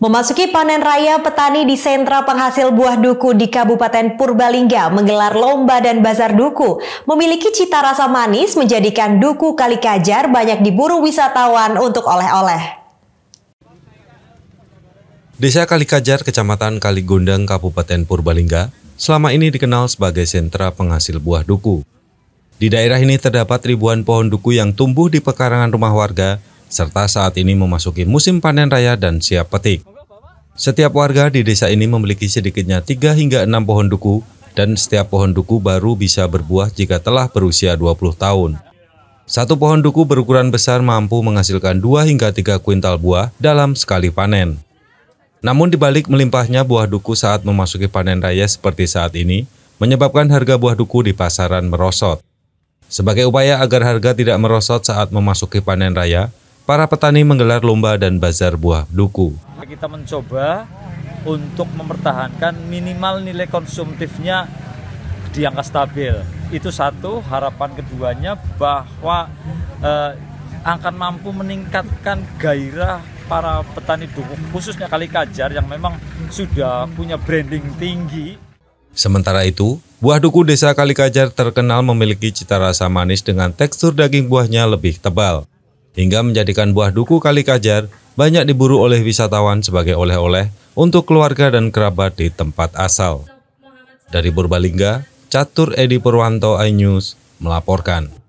Memasuki panen raya, petani di sentra penghasil buah duku di Kabupaten Purbalingga menggelar lomba dan bazar duku. Memiliki cita rasa manis menjadikan duku kali kajar banyak diburu wisatawan untuk oleh-oleh. Desa Kalikajar, Kecamatan Kaligondang, Kabupaten Purbalingga, selama ini dikenal sebagai sentra penghasil buah duku. Di daerah ini terdapat ribuan pohon duku yang tumbuh di pekarangan rumah warga serta saat ini memasuki musim panen raya dan siap petik. Setiap warga di desa ini memiliki sedikitnya 3 hingga 6 pohon duku dan setiap pohon duku baru bisa berbuah jika telah berusia 20 tahun. Satu pohon duku berukuran besar mampu menghasilkan 2 hingga 3 kuintal buah dalam sekali panen. Namun dibalik melimpahnya buah duku saat memasuki panen raya seperti saat ini, menyebabkan harga buah duku di pasaran merosot. Sebagai upaya agar harga tidak merosot saat memasuki panen raya, para petani menggelar lomba dan bazar buah duku. Kita mencoba untuk mempertahankan minimal nilai konsumtifnya di angka stabil. Itu satu harapan keduanya bahwa eh, akan mampu meningkatkan gairah para petani duku khususnya kali kajar yang memang sudah punya branding tinggi. Sementara itu, buah duku desa Kali Kajar terkenal memiliki cita rasa manis dengan tekstur daging buahnya lebih tebal hingga menjadikan buah duku Kali Kajar banyak diburu oleh wisatawan sebagai oleh-oleh untuk keluarga dan kerabat di tempat asal. Dari Purbalingga, Catur Edi Purwanto iNews melaporkan.